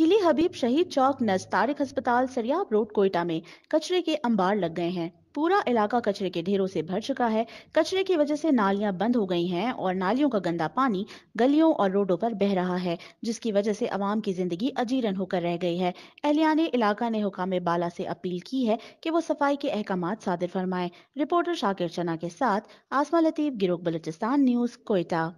किली हबीब शहीद चौक नज तारिक अस्पताल सरियाब रोड कोयटा में कचरे के अंबार लग गए हैं पूरा इलाका कचरे के ढेरों से भर चुका है कचरे की वजह से नालियां बंद हो गई हैं और नालियों का गंदा पानी गलियों और रोडों पर बह रहा है जिसकी वजह से आवाम की जिंदगी अजीरन होकर रह गई है एहलियान इलाका ने हुकाम बाला से अपील की है कि वो सफाई के अहकाम सादिर फरमाए रिपोर्टर शाकिर चना के साथ आसमा लतीफ़ गिरोक बलोचिस्तान न्यूज़ कोयटा